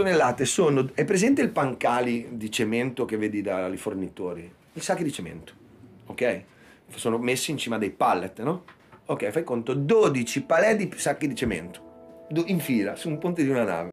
tonnellate sono... È presente il pancali di cemento che vedi dai fornitori? I sacchi di cemento, ok? Sono messi in cima dei pallet, no? Ok, fai conto, 12 palè di sacchi di cemento in fila su un ponte di una nave.